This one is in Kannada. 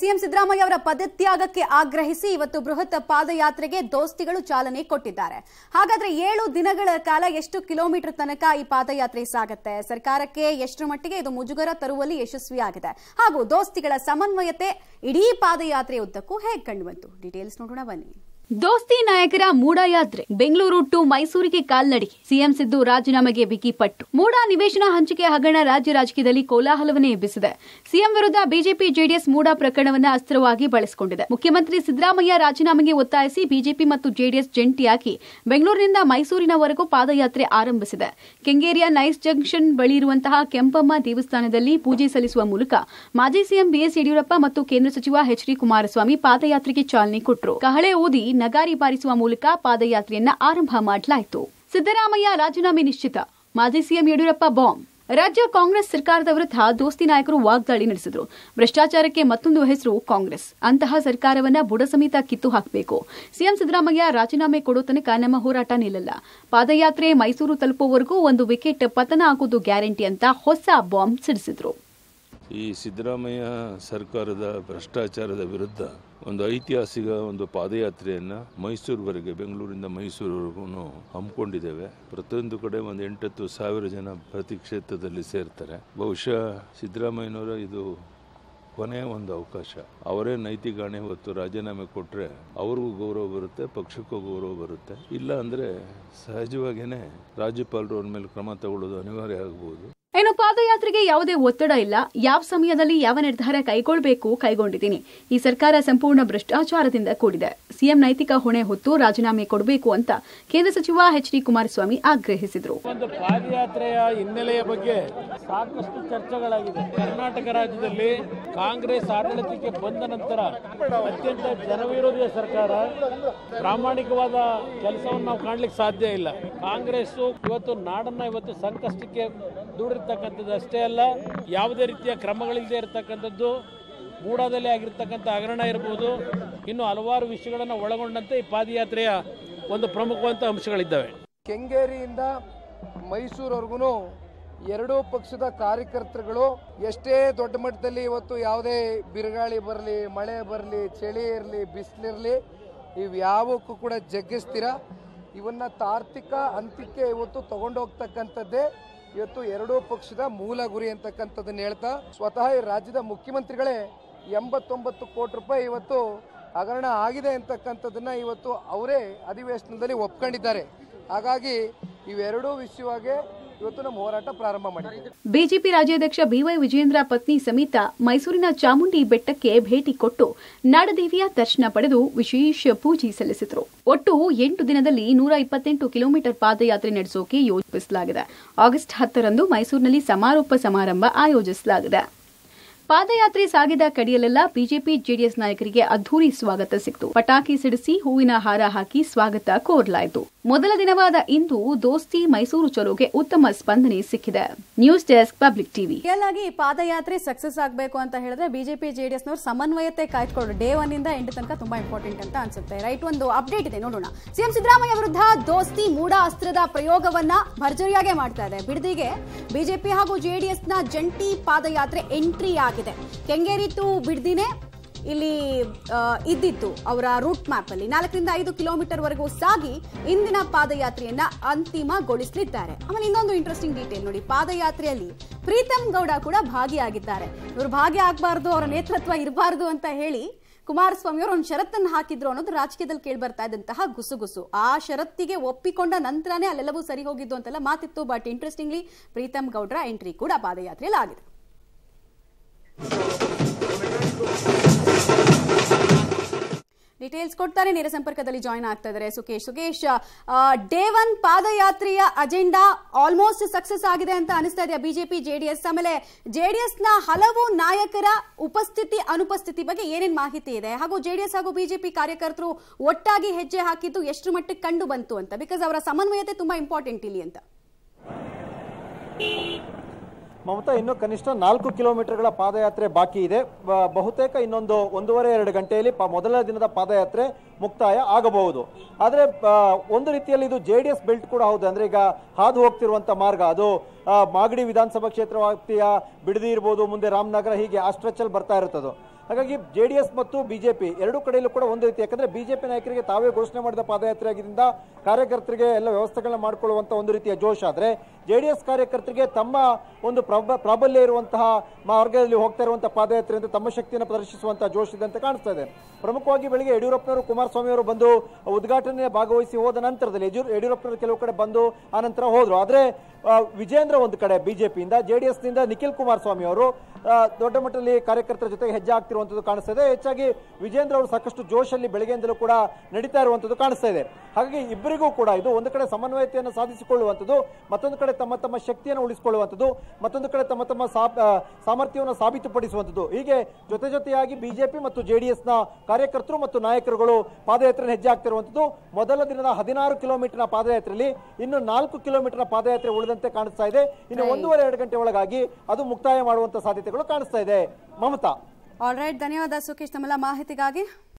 ಸಿಎಂ ಸಿದ್ದರಾಮಯ್ಯ ಅವರ ಪದತ್ಯಾಗಕ್ಕೆ ಆಗ್ರಹಿಸಿ ಇವತ್ತು ಬೃಹತ್ ಪಾದಯಾತ್ರೆಗೆ ದೋಸ್ತಿಗಳು ಚಾಲನೆ ಕೊಟ್ಟಿದ್ದಾರೆ ಹಾಗಾದ್ರೆ ಏಳು ದಿನಗಳ ಕಾಲ ಎಷ್ಟು ಕಿಲೋಮೀಟರ್ ತನಕ ಈ ಪಾದಯಾತ್ರೆ ಸಾಗುತ್ತೆ ಸರ್ಕಾರಕ್ಕೆ ಎಷ್ಟು ಮಟ್ಟಿಗೆ ಇದು ಮುಜುಗರ ತರುವಲ್ಲಿ ಯಶಸ್ವಿಯಾಗಿದೆ ಹಾಗೂ ದೋಸ್ತಿಗಳ ಸಮನ್ವಯತೆ ಇಡೀ ಪಾದಯಾತ್ರೆಯ ಉದ್ದಕ್ಕೂ ಹೇಗೆ ಕಂಡುಬಂತು ಡೀಟೇಲ್ಸ್ ನೋಡೋಣ ಬನ್ನಿ ದೋಸ್ತಿ ನಾಯಕರ ಮೂಡ ಯಾತ್ರೆ ಬೆಂಗಳೂರು ಟು ಮೈಸೂರಿಗೆ ಕಾಲ್ನಡಿ ಸಿಎಂ ಸಿದ್ದು ರಾಜೀನಾಮೆಗೆ ಬಿಗಿ ಪಟ್ಟು ಮೂಡ ನಿವೇಶನ ಹಂಚಿಕೆ ಹಗರಣ ರಾಜ್ಯ ರಾಜಕೀಯದಲ್ಲಿ ಕೋಲಾಹಲವನ್ನೇ ಎಬ್ಬಿಸಿದೆ ಸಿಎಂ ವಿರುದ್ಧ ಬಿಜೆಪಿ ಜೆಡಿಎಸ್ ಮೂಡ ಪ್ರಕರಣವನ್ನು ಅಸ್ತ್ರವಾಗಿ ಬಳಸಿಕೊಂಡಿದೆ ಮುಖ್ಯಮಂತ್ರಿ ಸಿದ್ದರಾಮಯ್ಯ ರಾಜೀನಾಮೆಗೆ ಒತ್ತಾಯಿಸಿ ಬಿಜೆಪಿ ಮತ್ತು ಜೆಡಿಎಸ್ ಜಂಟಿಯಾಗಿ ಬೆಂಗಳೂರಿನಿಂದ ಮೈಸೂರಿನವರೆಗೂ ಪಾದಯಾತ್ರೆ ಆರಂಭಿಸಿದೆ ಕೆಂಗೇರಿಯ ನೈಸ್ ಜಂಕ್ಷನ್ ಬಳಿ ಇರುವಂತಹ ಕೆಂಪಮ್ಮ ದೇವಸ್ಥಾನದಲ್ಲಿ ಪೂಜೆ ಸಲ್ಲಿಸುವ ಮೂಲಕ ಮಾಜಿ ಸಿಎಂ ಬಿಎಸ್ ಯಡಿಯೂರಪ್ಪ ಮತ್ತು ಕೇಂದ್ರ ಸಚಿವ ಎಚ್ ಡಿ ಕುಮಾರಸ್ವಾಮಿ ಪಾದಯಾತ್ರೆಗೆ ಚಾಲನೆ ಕೊಟ್ಟರು ಕಹಳೆ ಓದಿ ನಗಾರಿ ಬಾರಿಸುವ ಮೂಲಕ ಪಾದಯಾತ್ರೆಯನ್ನ ಆರಂಭ ಮಾಡಲಾಯಿತು ಸಿದ್ದರಾಮಯ್ಯ ರಾಜೀನಾಮೆ ನಿಶ್ಚಿತ ಮಾಜಿ ಸಿಎಂ ಯಡಿಯೂರಪ್ಪ ಬಾಂಬ್ ರಾಜ್ಯ ಕಾಂಗ್ರೆಸ್ ಸರ್ಕಾರದ ವಿರುದ್ಧ ದೋಸ್ತಿ ನಾಯಕರು ವಾಗ್ದಾಳಿ ನಡೆಸಿದರು ಭ್ರಷ್ಟಾಚಾರಕ್ಕೆ ಮತ್ತೊಂದು ಹೆಸರು ಕಾಂಗ್ರೆಸ್ ಅಂತಹ ಸರ್ಕಾರವನ್ನ ಬುಡ ಸಮೇತ ಕಿತ್ತು ಹಾಕಬೇಕು ಸಿಎಂ ಸಿದ್ದರಾಮಯ್ಯ ರಾಜೀನಾಮೆ ಕೊಡೋ ತನಕ ನಮ್ಮ ಹೋರಾಟ ನಿಲ್ಲಲ್ಲ ಪಾದಯಾತ್ರೆ ಮೈಸೂರು ತಲುಪುವವರೆಗೂ ಒಂದು ವಿಕೆಟ್ ಪತನ ಆಗೋದು ಗ್ಯಾರಂಟಿ ಅಂತ ಹೊಸ ಬಾಂಬ್ ಸಿಡಿಸಿದ್ರು ಈ ಸಿದ್ದರಾಮಯ್ಯ ಸರ್ಕಾರದ ಭ್ರಷ್ಟಾಚಾರದ ವಿರುದ್ಧ ಒಂದು ಐತಿಹಾಸಿಕ ಒಂದು ಪಾದಯಾತ್ರೆಯನ್ನ ಮೈಸೂರುವರೆಗೆ ಬೆಂಗಳೂರಿಂದ ಮೈಸೂರುವರೆಗೂ ಹಮ್ಮಿಕೊಂಡಿದ್ದೇವೆ ಪ್ರತಿಯೊಂದು ಕಡೆ ಒಂದು ಎಂಟತ್ತು ಸಾವಿರ ಜನ ಪ್ರತಿ ಕ್ಷೇತ್ರದಲ್ಲಿ ಸೇರ್ತಾರೆ ಬಹುಶಃ ಸಿದ್ದರಾಮಯ್ಯನವರ ಇದು ಕೊನೆಯ ಒಂದು ಅವಕಾಶ ಅವರೇ ನೈತಿಕ ಹೊತ್ತು ರಾಜೀನಾಮೆ ಕೊಟ್ಟರೆ ಅವ್ರಿಗೂ ಗೌರವ ಬರುತ್ತೆ ಪಕ್ಷಕ್ಕೂ ಗೌರವ ಬರುತ್ತೆ ಇಲ್ಲ ಅಂದರೆ ಸಹಜವಾಗಿಯೇ ರಾಜ್ಯಪಾಲರು ಅವ್ರ ಮೇಲೆ ಕ್ರಮ ತಗೊಳ್ಳೋದು ಅನಿವಾರ್ಯ ಆಗ್ಬೋದು ಪಾದಯಾತ್ರೆಗೆ ಯಾವುದೇ ಒತ್ತಡ ಇಲ್ಲ ಯಾವ ಸಮಯದಲ್ಲಿ ಯಾವ ನಿರ್ಧಾರ ಕೈಗೊಳ್ಳಬೇಕು ಕೈಗೊಂಡಿದ್ದೀನಿ ಈ ಸರ್ಕಾರ ಸಂಪೂರ್ಣ ಭ್ರಷ್ಟಾಚಾರದಿಂದ ಕೂಡಿದೆ ಸಿಎಂ ನೈತಿಕ ಹೊಣೆ ಹೊತ್ತು ರಾಜೀನಾಮೆ ಕೊಡಬೇಕು ಅಂತ ಕೇಂದ್ರ ಸಚಿವ ಎಚ್ ಡಿ ಕುಮಾರಸ್ವಾಮಿ ಆಗ್ರಹಿಸಿದರು ಒಂದು ಪಾದಯಾತ್ರೆಯ ಹಿನ್ನೆಲೆಯ ಬಗ್ಗೆ ಸಾಕಷ್ಟು ಚರ್ಚೆಗಳಾಗಿದೆ ಕರ್ನಾಟಕ ರಾಜ್ಯದಲ್ಲಿ ಕಾಂಗ್ರೆಸ್ ಆಡಳಿತಕ್ಕೆ ಬಂದ ನಂತರ ಅತ್ಯಂತ ಜನವಿರೋಧಿಯ ಸರ್ಕಾರ ಪ್ರಾಮಾಣಿಕವಾದ ಕೆಲಸವನ್ನು ನಾವು ಕಾಣ್ಲಿಕ್ಕೆ ಸಾಧ್ಯ ಇಲ್ಲ ಕಾಂಗ್ರೆಸ್ ಇವತ್ತು ನಾಡನ್ನ ಇವತ್ತು ಸಂಕಷ್ಟಕ್ಕೆ ದುಡಿರ್ತಕ್ಕಂಥದ್ದು ಅಷ್ಟೇ ಅಲ್ಲ ಯಾವುದೇ ರೀತಿಯ ಕ್ರಮಗಳಿಲ್ಲದೆ ಇರತಕ್ಕಂಥದ್ದು ಗೂಡಾದಲ್ಲಿ ಆಗಿರ್ತಕ್ಕಂಥ ಹಗರಣ ಇರ್ಬೋದು ಇನ್ನು ಹಲವಾರು ವಿಷಯಗಳನ್ನು ಒಳಗೊಂಡಂತೆ ಈ ಪಾದಯಾತ್ರೆಯ ಒಂದು ಪ್ರಮುಖವಂತ ಅಂಶಗಳಿದ್ದಾವೆ ಕೆಂಗೇರಿಯಿಂದ ಮೈಸೂರವರೆಗೂ ಎರಡೂ ಪಕ್ಷದ ಕಾರ್ಯಕರ್ತರುಗಳು ಎಷ್ಟೇ ದೊಡ್ಡ ಮಟ್ಟದಲ್ಲಿ ಇವತ್ತು ಯಾವುದೇ ಬಿರುಗಾಳಿ ಬರಲಿ ಮಳೆ ಬರಲಿ ಚಳಿ ಇರಲಿ ಬಿಸಿಲಿರಲಿ ಇವ್ಯಾವಕ್ಕೂ ಕೂಡ ಜಗ್ಗಿಸ್ತೀರಾ ಇವನ್ನ ತಾರ್ತಿಕ ಅಂತ್ಯಕ್ಕೆ ಇವತ್ತು ತಗೊಂಡೋಗ್ತಕ್ಕಂಥದ್ದೇ ಇವತ್ತು ಎರಡೂ ಪಕ್ಷದ ಮೂಲ ಗುರಿ ಅಂತಕ್ಕಂಥದ್ದನ್ನು ಹೇಳ್ತಾ ಸ್ವತಃ ಈ ರಾಜ್ಯದ ಮುಖ್ಯಮಂತ್ರಿಗಳೇ ಎಂಬತ್ತೊಂಬತ್ತು ಕೋಟಿ ರೂಪಾಯಿ ಇವತ್ತು ಹಗರಣ ಆಗಿದೆ ಅಂತಕ್ಕಂಥದ್ದನ್ನು ಇವತ್ತು ಅವರೇ ಅಧಿವೇಶನದಲ್ಲಿ ಒಪ್ಕೊಂಡಿದ್ದಾರೆ ಹಾಗಾಗಿ ಇವೆರಡೂ ವಿಷಯವಾಗಿ ಇವತ್ತು ನಮ್ಮ ಬಿಜೆಪಿ ರಾಜ್ಯಾಧ್ಯಕ್ಷ ಬಿವೈ ವಿಜೇಂದ್ರ ಪತ್ನಿ ಸಮೇತ ಮೈಸೂರಿನ ಚಾಮುಂಡಿ ಬೆಟ್ಟಕ್ಕೆ ಭೇಟಿ ಕೊಟ್ಟು ನಾಡದೇವಿಯ ದರ್ಶನ ಪಡೆದು ವಿಶೇಷ ಪೂಜೆ ಸಲ್ಲಿಸಿದರು ಒಟ್ಟು ಎಂಟು ದಿನದಲ್ಲಿ ನೂರ ಇಪ್ಪತ್ತೆಂಟು ಕಿಲೋಮೀಟರ್ ಪಾದಯಾತ್ರೆ ನಡೆಸೋಕೆ ಯೋಜಿಸಲಾಗಿದೆ ಆಗಸ್ಟ್ ಹತ್ತರಂದು ಮೈಸೂರಿನಲ್ಲಿ ಸಮಾರೋಪ ಸಮಾರಂಭ ಆಯೋಜಿಸಲಾಗಿದೆ ಪಾದಯಾತ್ರೆ ಸಾಗಿದ ಕಡೆಯಲ್ಲೆಲ್ಲ ಬಿಜೆಪಿ ಜೆಡಿಎಸ್ ನಾಯಕರಿಗೆ ಅದ್ದೂರಿ ಸ್ವಾಗತ ಸಿಕ್ತು ಪಟಾಕಿ ಸಿಡಿಸಿ ಹೂವಿನ ಹಾರ ಹಾಕಿ ಸ್ವಾಗತ ಕೋರಲಾಯಿತು ಮೊದಲ ದಿನವಾದ ಇಂದು ದೋಸ್ತಿ ಮೈಸೂರು ಚಲೋಗೆ ಉತ್ತಮ ಸ್ಪಂದನೆ ಸಿಕ್ಕಿದೆ ನ್ಯೂಸ್ ಡೆಸ್ಕ್ ಪಬ್ಲಿಕ್ ಟಿವಿ ಈ ಪಾದಯಾತ್ರೆ ಸಕ್ಸಸ್ ಆಗಬೇಕು ಅಂತ ಹೇಳಿದ್ರೆ ಬಿಜೆಪಿ ಜೆಡಿಎಸ್ ಜೆಡಿಎಸ್ನವರು ಸಮನ್ವಯತೆ ಕಾಯ್ದುಕೊಂಡು ಡೇ ಒನ್ ಇಂದ ಎಂಟು ತನಕ ತುಂಬಾ ಇಂಪಾರ್ಟೆಂಟ್ ಅಂತ ಅನ್ಸುತ್ತೆ ರೈಟ್ ಒಂದು ಅಪ್ಡೇಟ್ ಇದೆ ನೋಡೋಣ ಸಿಎಂ ಸಿದ್ದರಾಮಯ್ಯ ವಿರುದ್ಧ ದೋಸ್ತಿ ಮೂಡ ಅಸ್ತ್ರದ ಪ್ರಯೋಗವನ್ನ ಭರ್ಜರಿಯಾಗೆ ಮಾಡ್ತಾ ಇದೆ ಬಿಡದಿಗೆ ಬಿಜೆಪಿ ಹಾಗೂ ಜೆಡಿಎಸ್ನ ಜಂಟಿ ಪಾದಯಾತ್ರೆ ಎಂಟ್ರಿ ಆಗಿದೆ ಆಗಿದೆ ಕೆಂಗೇರಿ ತೂ ಬಿಡ್ದಿನೇ ಇಲ್ಲಿ ಇದ್ದಿತ್ತು ಅವರ ರೂಟ್ ಮ್ಯಾಪ್ ಅಲ್ಲಿ ನಾಲ್ಕರಿಂದ ಐದು ಕಿಲೋಮೀಟರ್ ವರೆಗೂ ಸಾಗಿ ಇಂದಿನ ಪಾದಯಾತ್ರೆಯನ್ನ ಅಂತಿಮಗೊಳಿಸಲಿದ್ದಾರೆ ಆಮೇಲೆ ಇನ್ನೊಂದು ಇಂಟ್ರೆಸ್ಟಿಂಗ್ ಡೀಟೇಲ್ ನೋಡಿ ಪಾದಯಾತ್ರೆಯಲ್ಲಿ ಪ್ರೀತಮ್ ಗೌಡ ಕೂಡ ಭಾಗಿಯಾಗಿದ್ದಾರೆ ಇವರು ಆಗಬಾರ್ದು ಅವರ ನೇತೃತ್ವ ಇರಬಾರ್ದು ಅಂತ ಹೇಳಿ ಕುಮಾರಸ್ವಾಮಿ ಅವರು ಒಂದು ಷರತ್ತನ್ನು ಹಾಕಿದ್ರು ಅನ್ನೋದು ರಾಜಕೀಯದಲ್ಲಿ ಕೇಳಿ ಇದ್ದಂತಹ ಗುಸುಗುಸು ಆ ಷರತ್ತಿಗೆ ಒಪ್ಪಿಕೊಂಡ ನಂತರನೇ ಅಲ್ಲೆಲ್ಲವೂ ಸರಿ ಹೋಗಿದ್ದು ಅಂತೆಲ್ಲ ಮಾತಿತ್ತು ಬಟ್ ಇಂಟ್ರೆಸ್ಟಿಂಗ್ಲಿ ಪ್ರೀತಮ್ ಗೌಡ್ರ ಎಂಟ್ರಿ ಕೂಡ ಪಾದಯಾತ್ರೆಯಲ್ಲಿ ಆಗಿದೆ ಡೀಟೇಲ್ಸ್ ಕೊಡ್ತಾರೆ ನೇರ ಸಂಪರ್ಕದಲ್ಲಿ ಜಾಯ್ನ್ ಆಗ್ತಾ ಇದ್ದಾರೆ ಸುಖೇಶ್ ಸುಖೇಶ್ ಡೇ ಒನ್ ಪಾದಯಾತ್ರೆಯ ಅಜೆಂಡಾ ಆಲ್ಮೋಸ್ಟ್ ಸಕ್ಸಸ್ ಆಗಿದೆ ಅಂತ ಅನಿಸ್ತಾ ಇದೆ ಬಿಜೆಪಿ ಜೆಡಿಎಸ್ ಆಮೇಲೆ ಜೆಡಿಎಸ್ ನ ಹಲವು ನಾಯಕರ ಉಪಸ್ಥಿತಿ ಅನುಪಸ್ಥಿತಿ ಬಗ್ಗೆ ಏನೇನ್ ಮಾಹಿತಿ ಇದೆ ಹಾಗೂ ಜೆಡಿಎಸ್ ಹಾಗೂ ಬಿಜೆಪಿ ಕಾರ್ಯಕರ್ತರು ಒಟ್ಟಾಗಿ ಹೆಜ್ಜೆ ಹಾಕಿದ್ದು ಎಷ್ಟು ಮಟ್ಟಿಗೆ ಕಂಡು ಬಂತು ಅಂತ ಬಿಕಾಸ್ ಅವರ ಸಮನ್ವಯತೆ ತುಂಬಾ ಇಂಪಾರ್ಟೆಂಟ್ ಇಲ್ಲಿ ಅಂತ ಮಮತಾ ಇನ್ನು ಕನಿಷ್ಠ ನಾಲ್ಕು ಕಿಲೋಮೀಟರ್ಗಳ ಪಾದಯಾತ್ರೆ ಬಾಕಿ ಇದೆ ಬಹುತೇಕ ಇನ್ನೊಂದು ಒಂದೂವರೆ ಎರಡು ಗಂಟೆಯಲ್ಲಿ ಮೊದಲ ದಿನದ ಪಾದಯಾತ್ರೆ ಮುಕ್ತಾಯ ಆಗಬಹುದು ಆದರೆ ಒಂದು ರೀತಿಯಲ್ಲಿ ಇದು ಜೆ ಡಿ ಎಸ್ ಬೆಲ್ಟ್ ಕೂಡ ಹೌದು ಅಂದರೆ ಈಗ ಹಾದು ಹೋಗ್ತಿರುವಂಥ ಮಾರ್ಗ ಅದು ಮಾಗಡಿ ವಿಧಾನಸಭಾ ಕ್ಷೇತ್ರ ವ್ಯಾಪ್ತಿಯ ಬಿಡದಿ ಇರ್ಬೋದು ಮುಂದೆ ರಾಮನಗರ ಹೀಗೆ ಆ ಸ್ಟ್ರೆಚ್ಚಲ್ಲಿ ಬರ್ತಾ ಇರುತ್ತದು ಹಾಗಾಗಿ ಜೆ ಡಿ ಎಸ್ ಮತ್ತು ಬಿಜೆಪಿ ಎರಡೂ ಕಡೆಯಲ್ಲೂ ಕೂಡ ಒಂದು ರೀತಿ ಯಾಕಂದ್ರೆ ಬಿಜೆಪಿ ನಾಯಕರಿಗೆ ತಾವೇ ಘೋಷಣೆ ಮಾಡಿದ ಪಾದಯಾತ್ರೆ ಆಗಿದ್ದರಿಂದ ಕಾರ್ಯಕರ್ತರಿಗೆ ಎಲ್ಲ ವ್ಯವಸ್ಥೆಗಳನ್ನ ಮಾಡಿಕೊಳ್ಳುವಂಥ ಒಂದು ರೀತಿಯ ಜೋಶ್ ಆದರೆ ಜೆ ಡಿ ಎಸ್ ಕಾರ್ಯಕರ್ತರಿಗೆ ತಮ್ಮ ಒಂದು ಪ್ರಾಬಲ್ಯ ಇರುವಂತಹ ಮಾರ್ಗದಲ್ಲಿ ಹೋಗ್ತಾ ಇರುವಂತಹ ಪಾದಯಾತ್ರೆ ಅಂತ ತಮ್ಮ ಶಕ್ತಿಯನ್ನು ಪ್ರದರ್ಶಿಸುವಂತಹ ಜೋಶ್ ಇದೆ ಅಂತ ಕಾಣಿಸ್ತಾ ಇದೆ ಪ್ರಮುಖವಾಗಿ ಬೆಳಿಗ್ಗೆ ಯಡಿಯೂರಪ್ಪನವರು ಕುಮಾರಸ್ವಾಮಿ ಅವರು ಬಂದು ಉದ್ಘಾಟನೆ ಭಾಗವಹಿಸಿ ಹೋದ ನಂತರದಲ್ಲಿ ಯಡಿಯೂರಪ್ಪನವರು ಕೆಲವು ಕಡೆ ಬಂದು ಆ ನಂತರ ಆದರೆ ವಿಜೇಂದ್ರ ಒಂದು ಕಡೆ ಬಿಜೆಪಿಯಿಂದ ಜೆ ಡಿ ಎಸ್ನಿಂದ ನಿಖಿಲ್ ಕುಮಾರಸ್ವಾಮಿ ಅವರು ದೊಡ್ಡ ಮಟ್ಟದಲ್ಲಿ ಕಾರ್ಯಕರ್ತರ ಜೊತೆಗೆ ಹೆಜ್ಜೆ ಆಗ್ತಿರುವಂಥದ್ದು ಕಾಣಿಸ್ತಾ ಇದೆ ಹೆಚ್ಚಾಗಿ ವಿಜೇಂದ್ರ ಅವರು ಸಾಕಷ್ಟು ಜೋಶಲ್ಲಿ ಬೆಳಗ್ಗೆಯಿಂದಲೂ ಕೂಡ ನಡೀತಾ ಇರುವಂಥದ್ದು ಕಾಣಿಸ್ತಾ ಇದೆ ಹಾಗಾಗಿ ಇಬ್ಬರಿಗೂ ಕೂಡ ಇದು ಒಂದು ಕಡೆ ಸಮನ್ವಯತೆಯನ್ನು ಸಾಧಿಸಿಕೊಳ್ಳುವಂಥದ್ದು ಮತ್ತೊಂದು ಕಡೆ ತಮ್ಮ ತಮ್ಮ ಶಕ್ತಿಯನ್ನು ಉಳಿಸಿಕೊಳ್ಳುವಂಥದ್ದು ಮತ್ತೊಂದು ಕಡೆ ತಮ್ಮ ತಮ್ಮ ಸಾಮರ್ಥ್ಯವನ್ನು ಸಾಬೀತುಪಡಿಸುವಂಥದ್ದು ಹೀಗೆ ಜೊತೆ ಜೊತೆಯಾಗಿ ಬಿಜೆಪಿ ಮತ್ತು ನ ಕಾರ್ಯಕರ್ತರು ಮತ್ತು ನಾಯಕರುಗಳು ಪಾದಯಾತ್ರೆಯನ್ನು ಹೆಜ್ಜೆ ಆಗ್ತಿರುವಂಥದ್ದು ಮೊದಲ ದಿನದ ಹದಿನಾರು ಕಿಲೋಮೀಟರ್ನ ಪಾದಯಾತ್ರೆಯಲ್ಲಿ ಇನ್ನು ನಾಲ್ಕು ಕಿಲೋಮೀಟರ್ ಪಾದಯಾತ್ರೆ ಉಳಿದಂತೆ ಕಾಣಿಸ್ತಾ ಇದೆ ಇನ್ನು ಒಂದೂವರೆ ಎರಡು ಗಂಟೆ ಒಳಗಾಗಿ ಅದು ಮುಕ್ತಾಯ ಮಾಡುವಂಥ ಸಾಧ್ಯತೆ ಕಾಣಿಸ್ತಾ ಇದೆ ಮಮತಾ ರೈಟ್ ಧನ್ಯವಾದ ಸುಖೇಶ್ ತಮ್ಮಲ್ಲ ಮಾಹಿತಿಗಾಗಿ